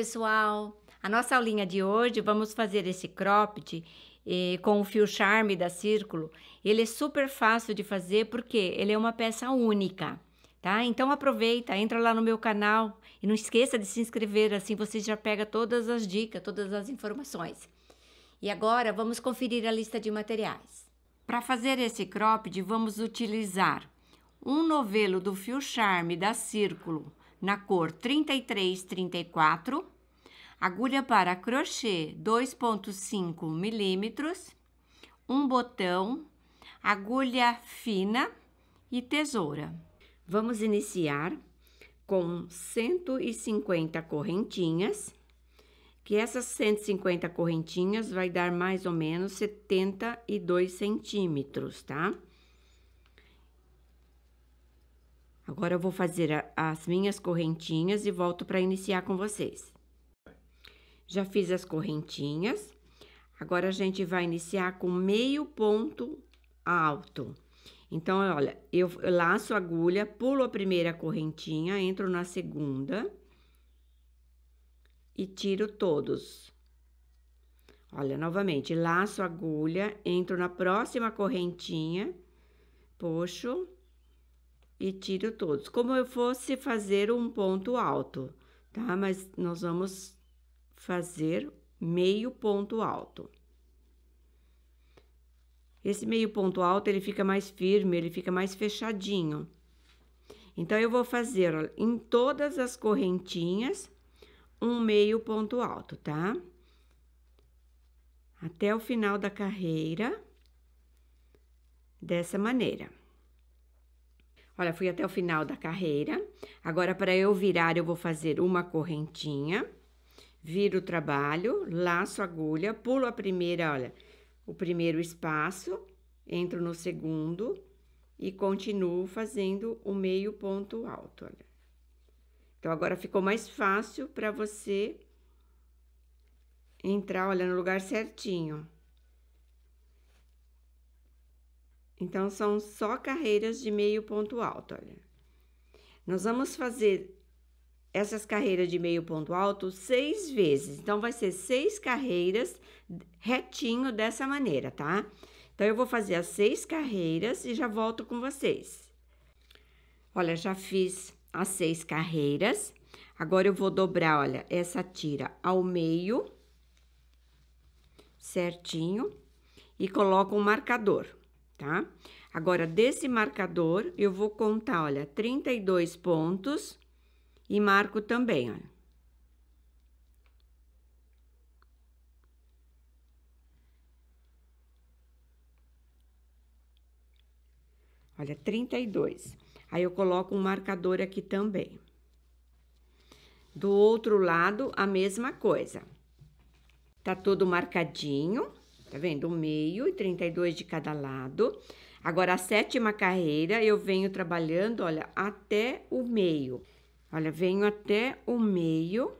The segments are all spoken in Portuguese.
pessoal! A nossa aulinha de hoje vamos fazer esse cropped eh, com o fio charme da Círculo. Ele é super fácil de fazer porque ele é uma peça única, tá? Então aproveita, entra lá no meu canal e não esqueça de se inscrever, assim você já pega todas as dicas, todas as informações. E agora vamos conferir a lista de materiais. Para fazer esse cropped, vamos utilizar um novelo do fio charme da Círculo na cor 3334, agulha para crochê 2,5 milímetros, um botão, agulha fina e tesoura. Vamos iniciar com 150 correntinhas, que essas 150 correntinhas vai dar mais ou menos 72 centímetros, tá? Agora eu vou fazer a, as minhas correntinhas e volto para iniciar com vocês. Já fiz as correntinhas. Agora, a gente vai iniciar com meio ponto alto. Então, olha, eu laço a agulha, pulo a primeira correntinha, entro na segunda e tiro todos. Olha, novamente, laço a agulha, entro na próxima correntinha, puxo e tiro todos. Como eu fosse fazer um ponto alto, tá? Mas nós vamos fazer meio ponto alto. Esse meio ponto alto, ele fica mais firme, ele fica mais fechadinho. Então, eu vou fazer ó, em todas as correntinhas um meio ponto alto, tá? Até o final da carreira, dessa maneira. Olha, fui até o final da carreira. Agora, para eu virar, eu vou fazer uma correntinha Viro o trabalho, laço a agulha, pulo a primeira, olha, o primeiro espaço, entro no segundo e continuo fazendo o meio ponto alto, olha. Então, agora ficou mais fácil para você entrar, olha, no lugar certinho. Então, são só carreiras de meio ponto alto, olha. Nós vamos fazer essas carreiras de meio ponto alto seis vezes. Então, vai ser seis carreiras retinho dessa maneira, tá? Então, eu vou fazer as seis carreiras e já volto com vocês. Olha, já fiz as seis carreiras. Agora, eu vou dobrar, olha, essa tira ao meio, certinho, e coloco um marcador, tá? Agora, desse marcador, eu vou contar, olha, 32 pontos e Marco também, olha. Olha, 32. Aí eu coloco um marcador aqui também. Do outro lado, a mesma coisa. Tá todo marcadinho, tá vendo? O meio e 32 de cada lado. Agora, a sétima carreira, eu venho trabalhando, olha, até o meio. Olha, venho até o meio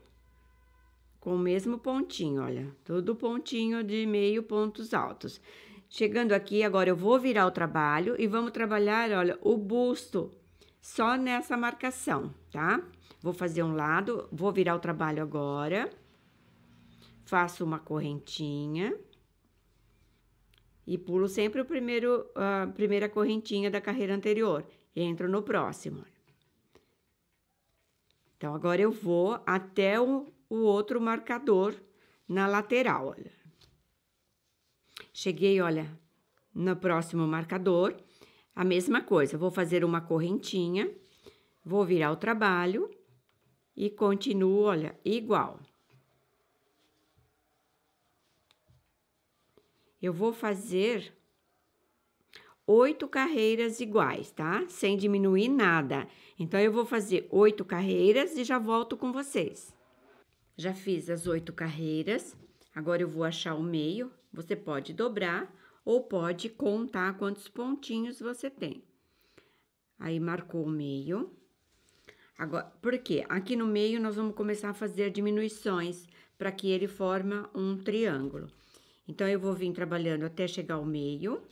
com o mesmo pontinho, olha, todo pontinho de meio pontos altos. Chegando aqui, agora eu vou virar o trabalho e vamos trabalhar, olha, o busto só nessa marcação, tá? Vou fazer um lado, vou virar o trabalho agora, faço uma correntinha e pulo sempre o primeiro, a primeira correntinha da carreira anterior, entro no próximo, olha. Então, agora eu vou até o, o outro marcador na lateral, olha. Cheguei, olha, no próximo marcador, a mesma coisa. Vou fazer uma correntinha, vou virar o trabalho e continuo, olha, igual. Eu vou fazer oito carreiras iguais, tá? Sem diminuir nada. Então, eu vou fazer oito carreiras e já volto com vocês. Já fiz as oito carreiras, agora eu vou achar o meio. Você pode dobrar ou pode contar quantos pontinhos você tem. Aí, marcou o meio. Agora, por quê? Aqui no meio nós vamos começar a fazer diminuições para que ele forma um triângulo. Então, eu vou vir trabalhando até chegar ao meio.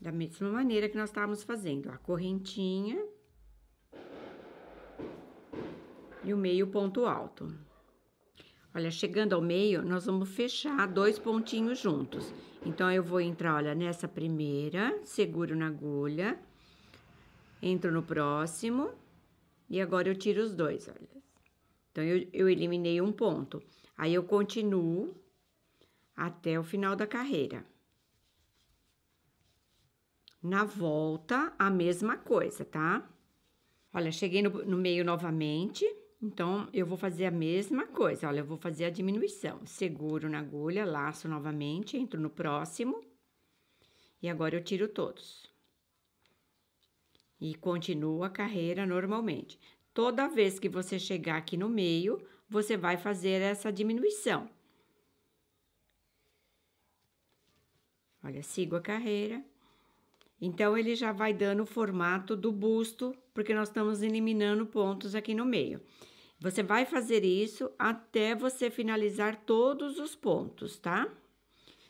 Da mesma maneira que nós estávamos fazendo, a correntinha e o meio ponto alto. Olha, chegando ao meio, nós vamos fechar dois pontinhos juntos. Então, eu vou entrar, olha, nessa primeira, seguro na agulha, entro no próximo, e agora eu tiro os dois, olha. Então, eu, eu eliminei um ponto. Aí, eu continuo até o final da carreira. Na volta, a mesma coisa, tá? Olha, cheguei no, no meio novamente, então eu vou fazer a mesma coisa. Olha, eu vou fazer a diminuição. Seguro na agulha, laço novamente, entro no próximo. E agora eu tiro todos. E continuo a carreira normalmente. Toda vez que você chegar aqui no meio, você vai fazer essa diminuição. Olha, sigo a carreira. Então, ele já vai dando o formato do busto, porque nós estamos eliminando pontos aqui no meio. Você vai fazer isso até você finalizar todos os pontos, tá?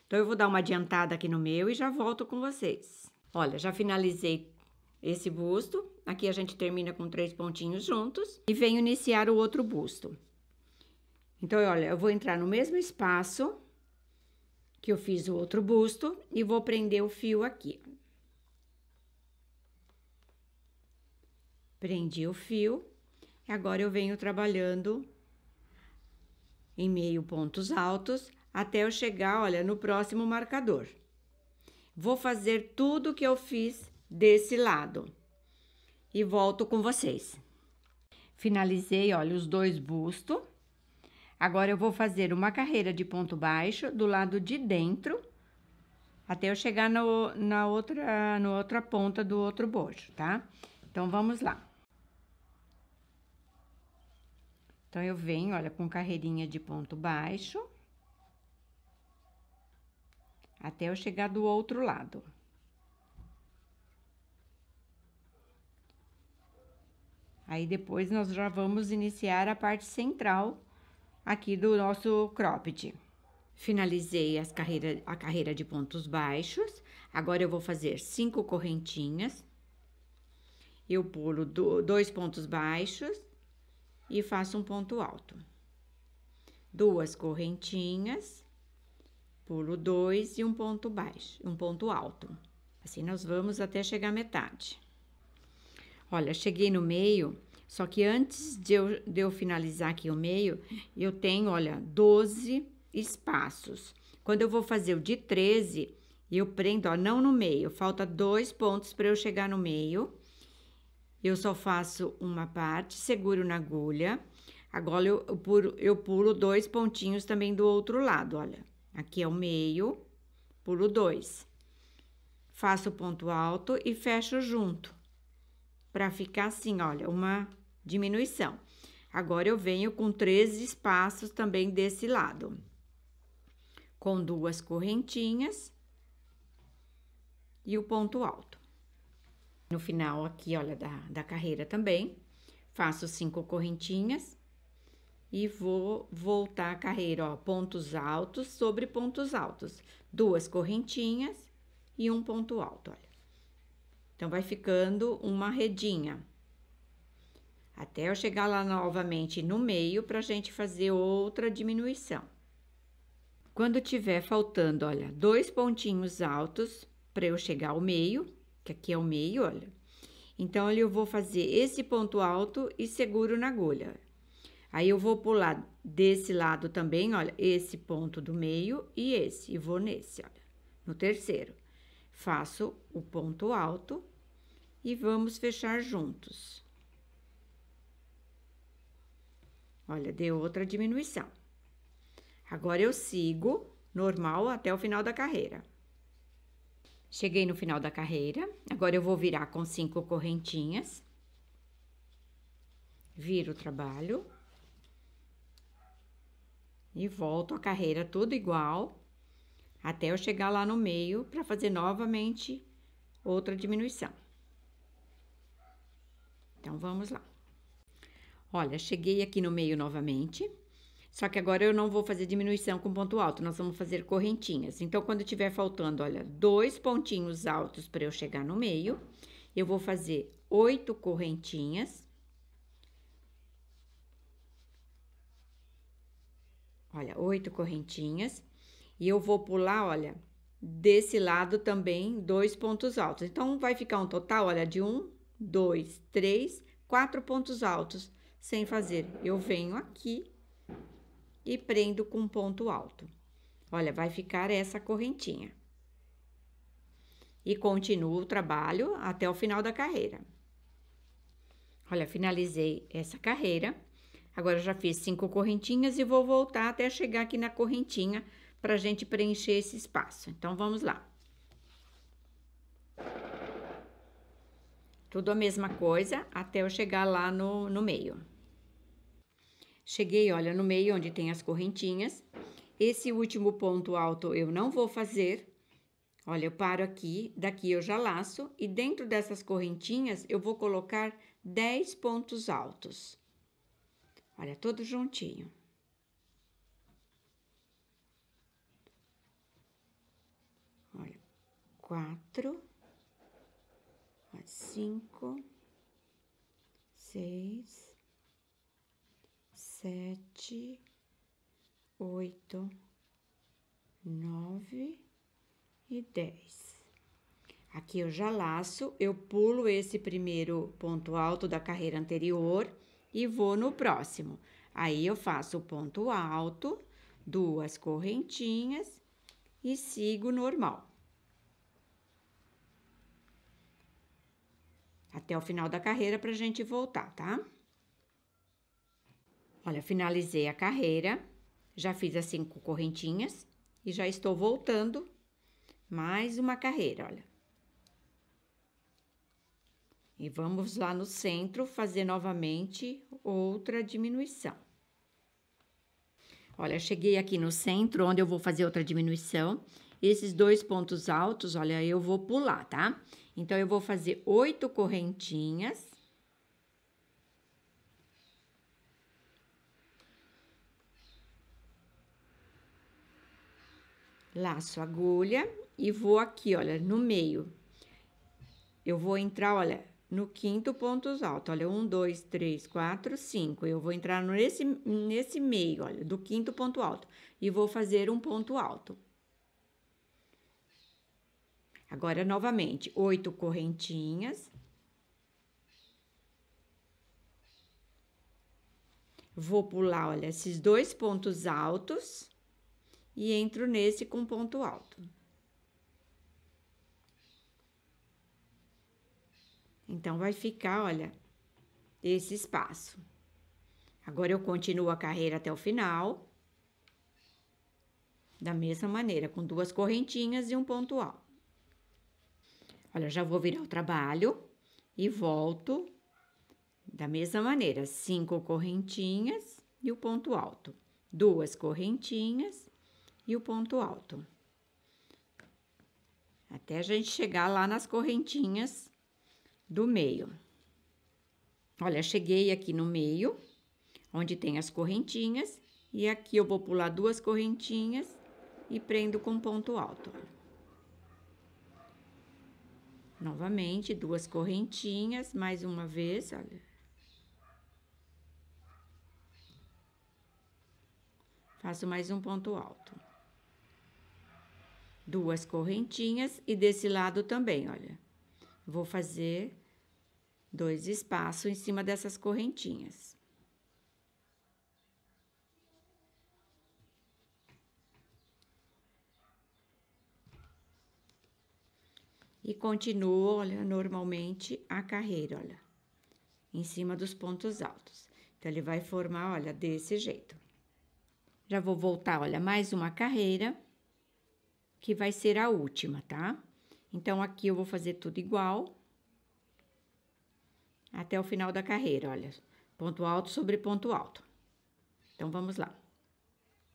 Então, eu vou dar uma adiantada aqui no meu e já volto com vocês. Olha, já finalizei esse busto. Aqui a gente termina com três pontinhos juntos e venho iniciar o outro busto. Então, olha, eu vou entrar no mesmo espaço que eu fiz o outro busto e vou prender o fio aqui. Prendi o fio, agora eu venho trabalhando em meio pontos altos até eu chegar, olha, no próximo marcador. Vou fazer tudo que eu fiz desse lado e volto com vocês. Finalizei, olha, os dois bustos. Agora eu vou fazer uma carreira de ponto baixo do lado de dentro até eu chegar no, na outra, no outra ponta do outro bojo, tá? Então, vamos lá. Então, eu venho, olha, com carreirinha de ponto baixo. Até eu chegar do outro lado. Aí, depois, nós já vamos iniciar a parte central aqui do nosso cropped. Finalizei as carreira, a carreira de pontos baixos. Agora, eu vou fazer cinco correntinhas. Eu pulo do, dois pontos baixos e faço um ponto alto. Duas correntinhas, pulo dois e um ponto baixo, um ponto alto. Assim nós vamos até chegar à metade. Olha, cheguei no meio, só que antes de eu, de eu finalizar aqui o meio, eu tenho, olha, 12 espaços. Quando eu vou fazer o de 13, eu prendo, ó, não no meio, falta dois pontos para eu chegar no meio eu só faço uma parte, seguro na agulha. Agora eu, eu, pulo, eu pulo dois pontinhos também do outro lado, olha. Aqui é o meio, pulo dois. Faço o ponto alto e fecho junto. Pra ficar assim, olha, uma diminuição. Agora eu venho com três espaços também desse lado. Com duas correntinhas e o ponto alto no final aqui, olha, da, da carreira também. Faço cinco correntinhas e vou voltar a carreira, ó, pontos altos sobre pontos altos. Duas correntinhas e um ponto alto, olha. Então, vai ficando uma redinha. Até eu chegar lá novamente no meio para gente fazer outra diminuição. Quando tiver faltando, olha, dois pontinhos altos para eu chegar ao meio, que aqui é o meio, olha. Então, olha, eu vou fazer esse ponto alto e seguro na agulha. Aí, eu vou pular desse lado também, olha, esse ponto do meio e esse, e vou nesse, olha, no terceiro. Faço o ponto alto e vamos fechar juntos. Olha, deu outra diminuição. Agora, eu sigo normal até o final da carreira. Cheguei no final da carreira. Agora eu vou virar com cinco correntinhas. Viro o trabalho. E volto a carreira tudo igual até eu chegar lá no meio para fazer novamente outra diminuição. Então vamos lá. Olha, cheguei aqui no meio novamente. Só que agora eu não vou fazer diminuição com ponto alto, nós vamos fazer correntinhas. Então, quando tiver faltando, olha, dois pontinhos altos para eu chegar no meio, eu vou fazer oito correntinhas. Olha, oito correntinhas. E eu vou pular, olha, desse lado também dois pontos altos. Então, vai ficar um total, olha, de um, dois, três, quatro pontos altos sem fazer. Eu venho aqui e prendo com um ponto alto. Olha, vai ficar essa correntinha. E continuo o trabalho até o final da carreira. Olha, finalizei essa carreira. Agora já fiz cinco correntinhas e vou voltar até chegar aqui na correntinha para a gente preencher esse espaço. Então, vamos lá. Tudo a mesma coisa até eu chegar lá no, no meio. Cheguei, olha, no meio onde tem as correntinhas. Esse último ponto alto eu não vou fazer. Olha, eu paro aqui, daqui eu já laço e dentro dessas correntinhas eu vou colocar 10 pontos altos. Olha, todo juntinho. Olha, quatro, cinco, seis, sete, oito, nove e dez. Aqui eu já laço, eu pulo esse primeiro ponto alto da carreira anterior e vou no próximo. Aí eu faço o ponto alto, duas correntinhas e sigo normal. Até o final da carreira para gente voltar, tá? Olha, finalizei a carreira, já fiz as cinco correntinhas e já estou voltando mais uma carreira, olha. E vamos lá no centro fazer novamente outra diminuição. Olha, cheguei aqui no centro, onde eu vou fazer outra diminuição. Esses dois pontos altos, olha, eu vou pular, tá? Então, eu vou fazer oito correntinhas laço agulha e vou aqui, olha, no meio. Eu vou entrar, olha, no quinto ponto alto olha, um, dois, três, quatro, cinco. Eu vou entrar nesse, nesse meio, olha, do quinto ponto alto e vou fazer um ponto alto. Agora, novamente, oito correntinhas. Vou pular, olha, esses dois pontos altos e entro nesse com ponto alto. Então, vai ficar, olha, esse espaço. Agora, eu continuo a carreira até o final. Da mesma maneira, com duas correntinhas e um ponto alto. Olha, já vou virar o trabalho e volto da mesma maneira, cinco correntinhas e o ponto alto. Duas correntinhas e o ponto alto. Até a gente chegar lá nas correntinhas do meio. Olha, cheguei aqui no meio, onde tem as correntinhas, e aqui eu vou pular duas correntinhas e prendo com ponto alto. Novamente, duas correntinhas, mais uma vez, olha. Faço mais um ponto alto duas correntinhas e desse lado também, olha. Vou fazer dois espaços em cima dessas correntinhas. E continuo, olha, normalmente a carreira, olha, em cima dos pontos altos. Então, ele vai formar, olha, desse jeito. Já vou voltar, olha, mais uma carreira que vai ser a última, tá? Então, aqui eu vou fazer tudo igual até o final da carreira, olha. Ponto alto sobre ponto alto. Então, vamos lá.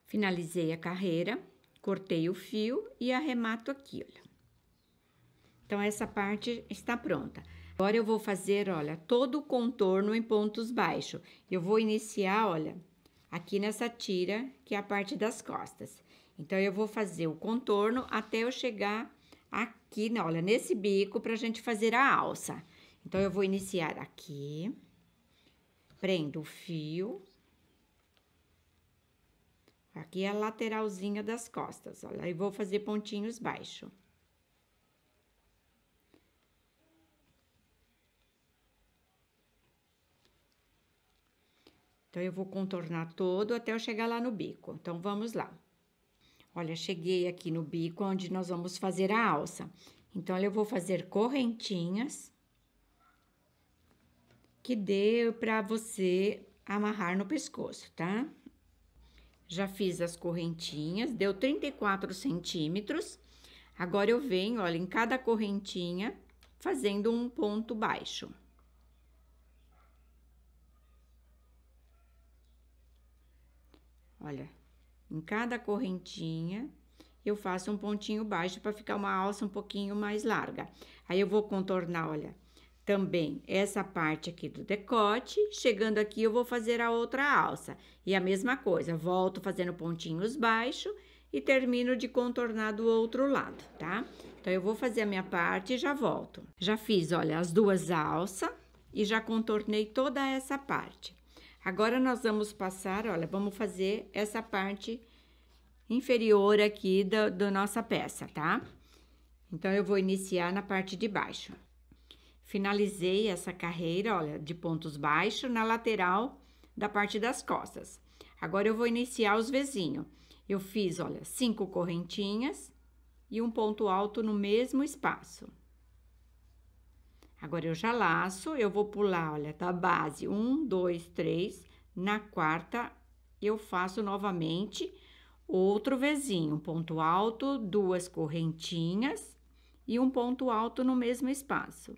Finalizei a carreira, cortei o fio e arremato aqui, olha. Então, essa parte está pronta. Agora, eu vou fazer, olha, todo o contorno em pontos baixos. Eu vou iniciar, olha, aqui nessa tira, que é a parte das costas. Então, eu vou fazer o contorno até eu chegar aqui, né, olha, nesse bico para a gente fazer a alça. Então, eu vou iniciar aqui, prendo o fio. Aqui é a lateralzinha das costas, olha, e vou fazer pontinhos baixo. Então, eu vou contornar todo até eu chegar lá no bico. Então, vamos lá. Olha, cheguei aqui no bico onde nós vamos fazer a alça. Então, eu vou fazer correntinhas que dê para você amarrar no pescoço, tá? Já fiz as correntinhas, deu 34 centímetros. Agora, eu venho, olha, em cada correntinha, fazendo um ponto baixo. Olha, em cada correntinha, eu faço um pontinho baixo para ficar uma alça um pouquinho mais larga. Aí eu vou contornar, olha, também essa parte aqui do decote. Chegando aqui, eu vou fazer a outra alça. E a mesma coisa, volto fazendo pontinhos baixo e termino de contornar do outro lado, tá? Então, eu vou fazer a minha parte e já volto. Já fiz, olha, as duas alças e já contornei toda essa parte. Agora, nós vamos passar, olha, vamos fazer essa parte inferior aqui da, nossa peça, tá? Então, eu vou iniciar na parte de baixo. Finalizei essa carreira, olha, de pontos baixos na lateral da parte das costas. Agora, eu vou iniciar os vizinhos. Eu fiz, olha, cinco correntinhas e um ponto alto no mesmo espaço. Agora, eu já laço, eu vou pular, olha, da tá? base, um, dois, três, na quarta, eu faço novamente outro vezinho, ponto alto, duas correntinhas e um ponto alto no mesmo espaço.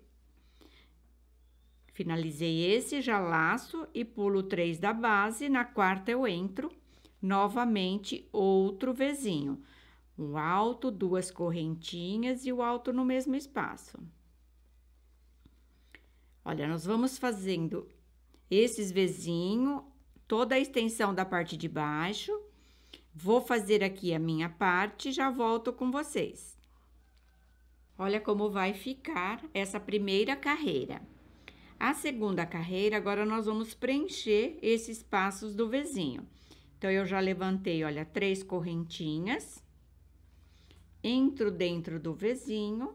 Finalizei esse, já laço e pulo três da base, na quarta eu entro, novamente outro vezinho. Um alto, duas correntinhas e o alto no mesmo espaço. Olha, nós vamos fazendo esses vizinhos, toda a extensão da parte de baixo. Vou fazer aqui a minha parte e já volto com vocês. Olha como vai ficar essa primeira carreira. A segunda carreira, agora nós vamos preencher esses espaços do vizinho. Então, eu já levantei, olha, três correntinhas. Entro dentro do vizinho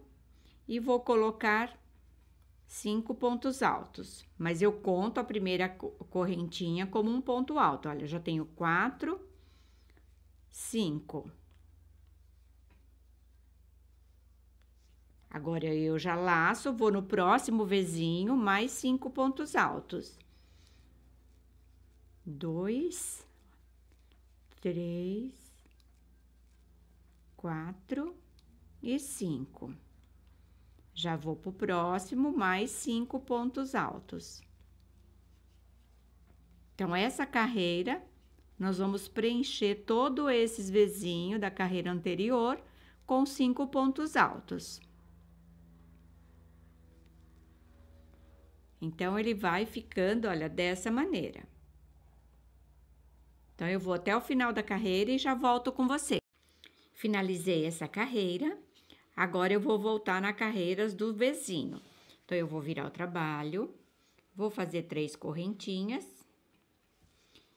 e vou colocar cinco pontos altos, mas eu conto a primeira correntinha como um ponto alto. Olha, eu já tenho quatro, cinco. Agora eu já laço, vou no próximo vizinho, mais cinco pontos altos. Dois, três, quatro e cinco. Já vou para o próximo, mais cinco pontos altos. Então, essa carreira, nós vamos preencher todo esses vizinho da carreira anterior com cinco pontos altos. Então, ele vai ficando, olha, dessa maneira. Então, eu vou até o final da carreira e já volto com você. Finalizei essa carreira. Agora eu vou voltar na carreiras do vizinho. Então, eu vou virar o trabalho, vou fazer três correntinhas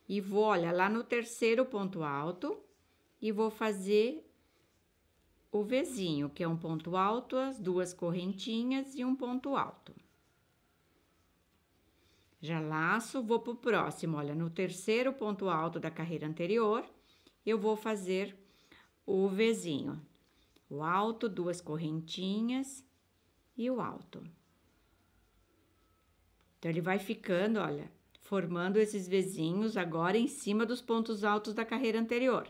e vou, olha, lá no terceiro ponto alto e vou fazer o vizinho, que é um ponto alto, as duas correntinhas e um ponto alto. Já laço, vou pro próximo, olha, no terceiro ponto alto da carreira anterior, eu vou fazer o vizinho o alto, duas correntinhas e o alto. Então, ele vai ficando, olha, formando esses vizinhos agora em cima dos pontos altos da carreira anterior.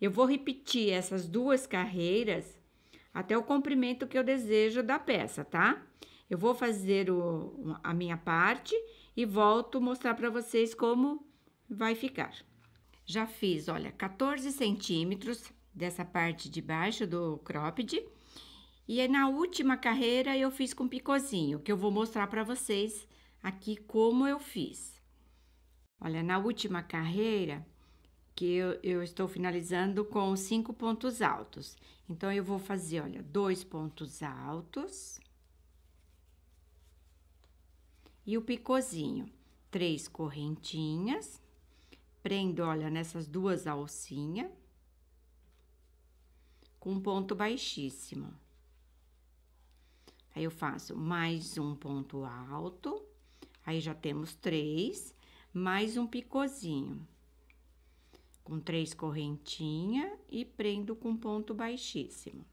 Eu vou repetir essas duas carreiras até o comprimento que eu desejo da peça, tá? Eu vou fazer o, a minha parte e volto mostrar para vocês como vai ficar. Já fiz, olha, 14 centímetros dessa parte de baixo do cropped. E é na última carreira eu fiz com picozinho, que eu vou mostrar para vocês aqui como eu fiz. Olha, na última carreira, que eu, eu estou finalizando com cinco pontos altos. Então, eu vou fazer, olha, dois pontos altos. E o picozinho, três correntinhas. Prendo, olha, nessas duas alcinhas com um ponto baixíssimo. Aí eu faço mais um ponto alto, aí já temos três, mais um picôzinho. Com três correntinha e prendo com ponto baixíssimo.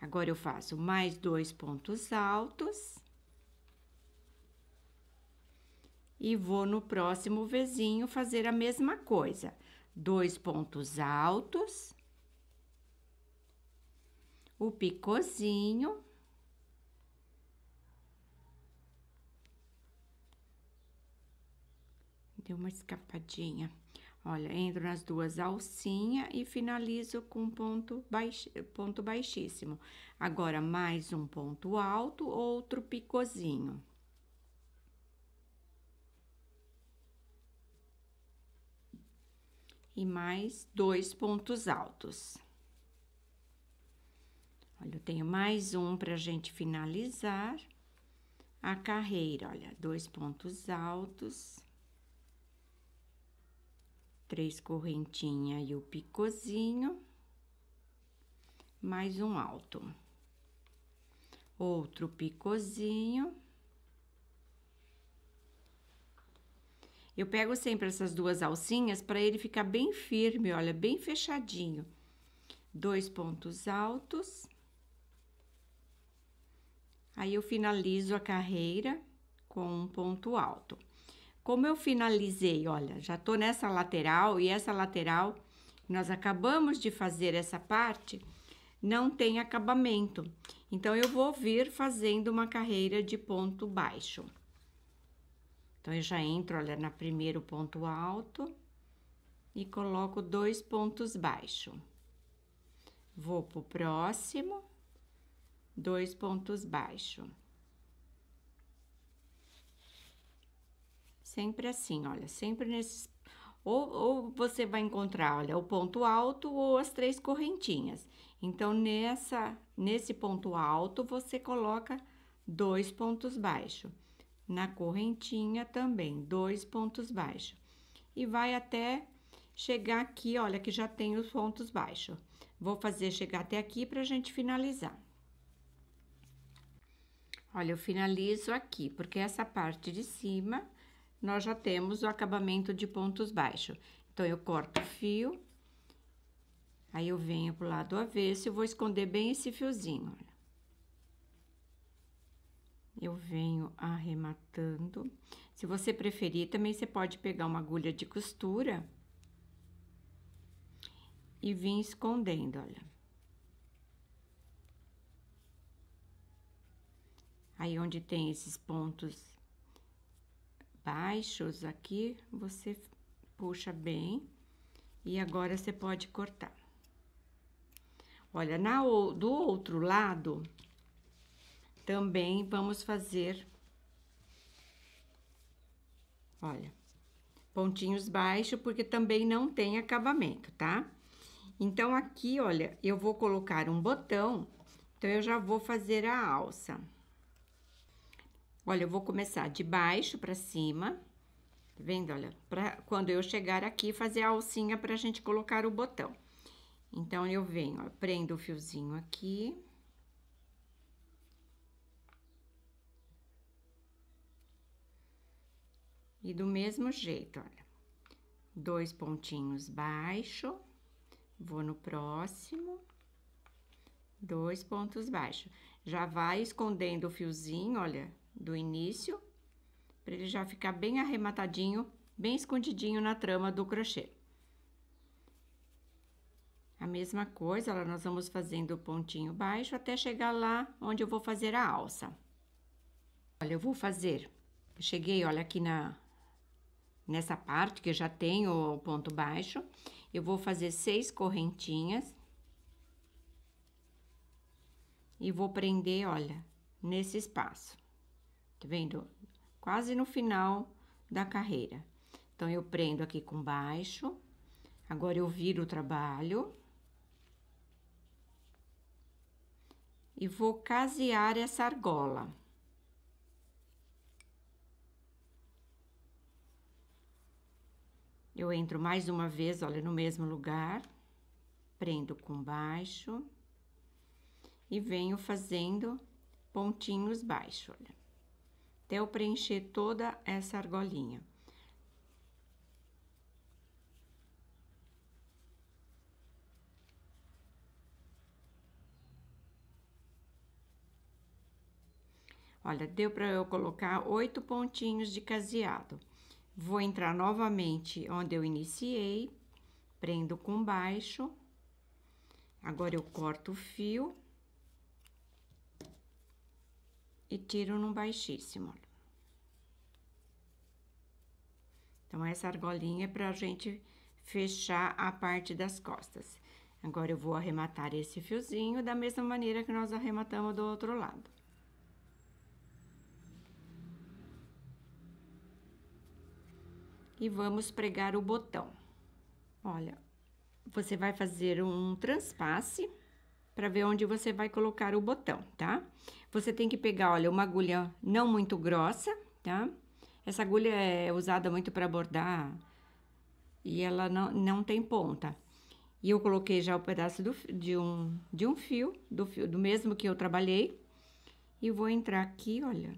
Agora eu faço mais dois pontos altos. E vou no próximo vizinho fazer a mesma coisa. Dois pontos altos o picozinho. Deu uma escapadinha. Olha, entro nas duas alcinhas e finalizo com ponto, baix, ponto baixíssimo. Agora, mais um ponto alto, outro picozinho. E mais dois pontos altos. Olha, eu tenho mais um para a gente finalizar. A carreira, olha, dois pontos altos, três correntinhas e o picozinho, mais um alto, outro picozinho. Eu pego sempre essas duas alcinhas para ele ficar bem firme, olha, bem fechadinho. Dois pontos altos. Aí eu finalizo a carreira com um ponto alto. Como eu finalizei, olha, já tô nessa lateral e essa lateral nós acabamos de fazer essa parte, não tem acabamento. Então, eu vou vir fazendo uma carreira de ponto baixo. Então, eu já entro, olha, na primeiro ponto alto e coloco dois pontos baixo. Vou pro próximo dois pontos baixos. Sempre assim, olha, sempre nesses... Ou, ou você vai encontrar, olha, o ponto alto ou as três correntinhas. Então, nessa, nesse ponto alto, você coloca dois pontos baixos. Na correntinha também, dois pontos baixos. E vai até chegar aqui, olha, que já tem os pontos baixos. Vou fazer chegar até aqui para a gente finalizar. Olha, eu finalizo aqui, porque essa parte de cima, nós já temos o acabamento de pontos baixos. Então, eu corto o fio, aí eu venho pro lado avesso e vou esconder bem esse fiozinho, olha. Eu venho arrematando. Se você preferir, também você pode pegar uma agulha de costura e vir escondendo, olha. Aí, onde tem esses pontos baixos aqui, você puxa bem e agora você pode cortar. Olha, na, do outro lado, também vamos fazer, olha, pontinhos baixos, porque também não tem acabamento, tá? Então, aqui, olha, eu vou colocar um botão, então eu já vou fazer a alça. Olha, eu vou começar de baixo para cima, tá vendo? Olha, pra quando eu chegar aqui, fazer a alcinha pra gente colocar o botão. Então, eu venho, ó, prendo o fiozinho aqui. E do mesmo jeito, olha, dois pontinhos baixo, vou no próximo, dois pontos baixo. Já vai escondendo o fiozinho, olha, do início, para ele já ficar bem arrematadinho, bem escondidinho na trama do crochê. A mesma coisa, nós vamos fazendo o pontinho baixo até chegar lá onde eu vou fazer a alça. Olha, eu vou fazer, eu cheguei, olha, aqui na, nessa parte que eu já tenho o ponto baixo, eu vou fazer seis correntinhas. E vou prender, olha, nesse espaço tá vendo? Quase no final da carreira. Então, eu prendo aqui com baixo. Agora, eu viro o trabalho. E vou casear essa argola. Eu entro mais uma vez, olha, no mesmo lugar. Prendo com baixo. E venho fazendo pontinhos baixos. olha até eu preencher toda essa argolinha. Olha, deu para eu colocar oito pontinhos de caseado. Vou entrar novamente onde eu iniciei, prendo com baixo. Agora eu corto o fio e tiro num baixíssimo. Então, essa argolinha é pra gente fechar a parte das costas. Agora, eu vou arrematar esse fiozinho da mesma maneira que nós arrematamos do outro lado. E vamos pregar o botão. Olha, você vai fazer um transpasse para ver onde você vai colocar o botão, tá? Você tem que pegar, olha, uma agulha não muito grossa, tá? Essa agulha é usada muito para bordar e ela não, não tem ponta. E eu coloquei já o pedaço do, de, um, de um fio, do fio, do mesmo que eu trabalhei. E vou entrar aqui, olha.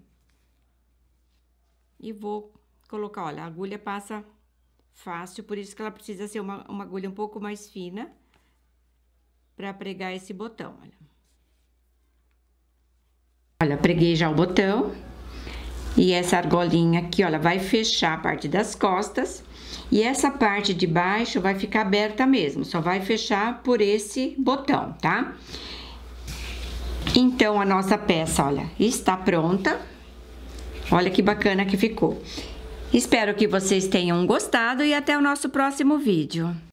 E vou colocar, olha, a agulha passa fácil, por isso que ela precisa ser uma, uma agulha um pouco mais fina para pregar esse botão, olha. Olha, preguei já o botão. E essa argolinha aqui, olha, vai fechar a parte das costas. E essa parte de baixo vai ficar aberta mesmo, só vai fechar por esse botão, tá? Então, a nossa peça, olha, está pronta. Olha que bacana que ficou. Espero que vocês tenham gostado e até o nosso próximo vídeo.